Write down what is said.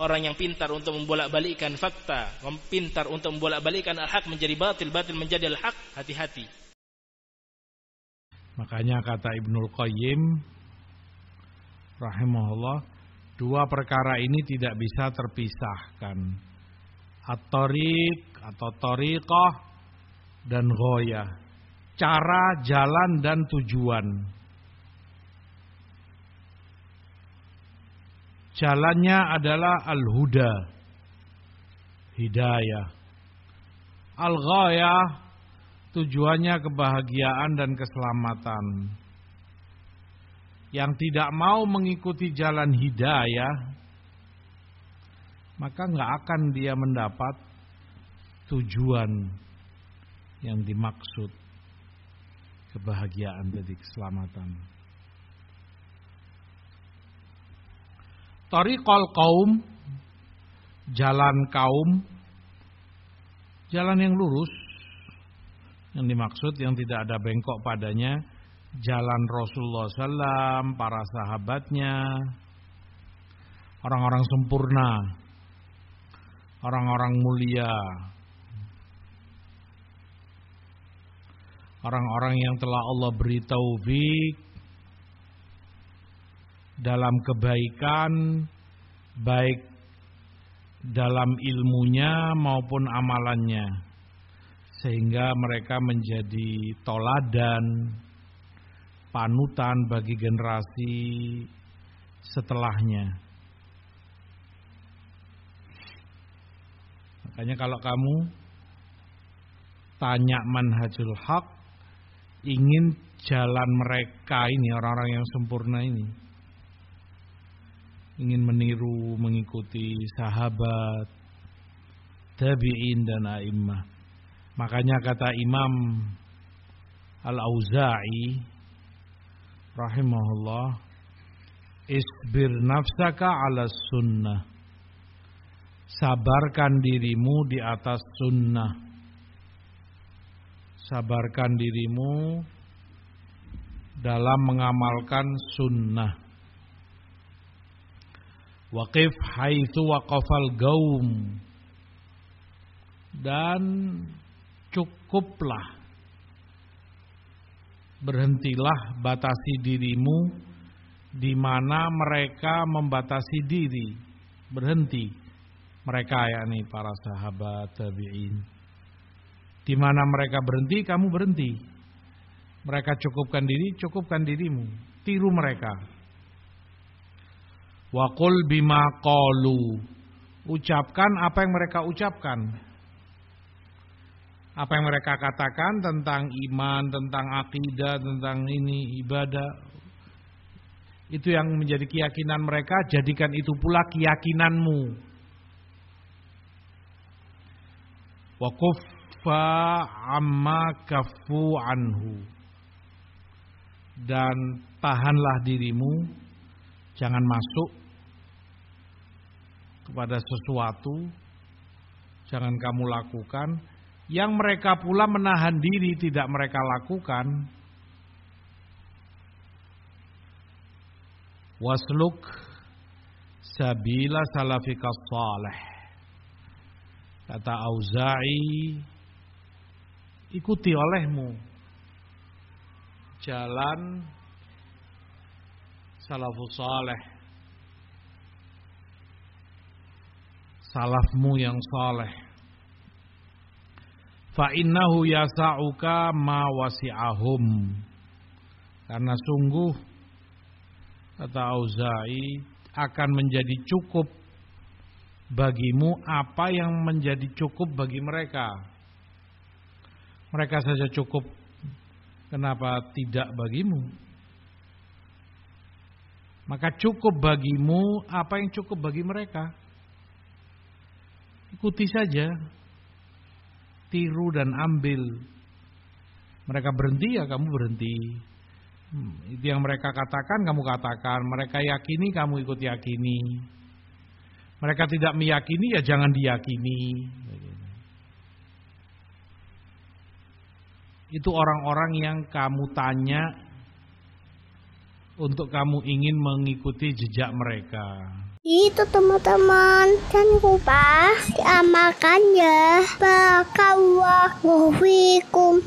orang yang pintar untuk membolak-balikkan fakta, pintar untuk membolak-balikkan al-haq menjadi batil, batil menjadi al-haq, hati-hati. Makanya kata Ibnul Qayyim rahimahullah, dua perkara ini tidak bisa terpisahkan. At-tariq atau tariqah dan ghoyah. Cara, jalan dan tujuan. Jalannya adalah al-huda, hidayah. Al-ghaya, tujuannya kebahagiaan dan keselamatan. Yang tidak mau mengikuti jalan hidayah, maka nggak akan dia mendapat tujuan yang dimaksud kebahagiaan dan keselamatan. Tariqal kaum, jalan kaum, jalan yang lurus, yang dimaksud yang tidak ada bengkok padanya, jalan Rasulullah SAW, para sahabatnya, orang-orang sempurna, orang-orang mulia, orang-orang yang telah Allah beri taufik dalam kebaikan baik dalam ilmunya maupun amalannya sehingga mereka menjadi toladan panutan bagi generasi setelahnya makanya kalau kamu tanya manhajul hak ingin jalan mereka ini orang-orang yang sempurna ini ingin meniru, mengikuti sahabat, tabi'in dan a'immah. Makanya kata Imam Al-Auza'i rahimahullah, "Isbir nafsaka 'ala sunnah." Sabarkan dirimu di atas sunnah. Sabarkan dirimu dalam mengamalkan sunnah Waqif haitsu waqafal gaum. Dan cukuplah berhentilah batasi dirimu di mana mereka membatasi diri berhenti mereka yakni para sahabat tabi'in di mana mereka berhenti kamu berhenti mereka cukupkan diri cukupkan dirimu tiru mereka Wakul bima kolu Ucapkan apa yang mereka ucapkan. Apa yang mereka katakan tentang iman, tentang akidah, tentang ini ibadah. Itu yang menjadi keyakinan mereka, jadikan itu pula keyakinanmu. Wakufa amma kafu anhu. Dan tahanlah dirimu, jangan masuk kepada sesuatu jangan kamu lakukan yang mereka pula menahan diri tidak mereka lakukan wasluk sabila salafika salih kata Auza'i ikuti olehmu jalan salafus salih salafmu yang saleh. Fa innahu yasa'uka ma wasi'ahum. Karena sungguh kata Auza'i akan menjadi cukup bagimu apa yang menjadi cukup bagi mereka. Mereka saja cukup. Kenapa tidak bagimu? Maka cukup bagimu apa yang cukup bagi mereka. Ikuti saja. Tiru dan ambil. Mereka berhenti ya kamu berhenti. Hmm, itu yang mereka katakan kamu katakan. Mereka yakini kamu ikut yakini. Mereka tidak meyakini ya jangan diyakini. Itu orang-orang yang kamu tanya untuk kamu ingin mengikuti jejak mereka itu teman-teman jangan lupa diamalkan ya bakal fikum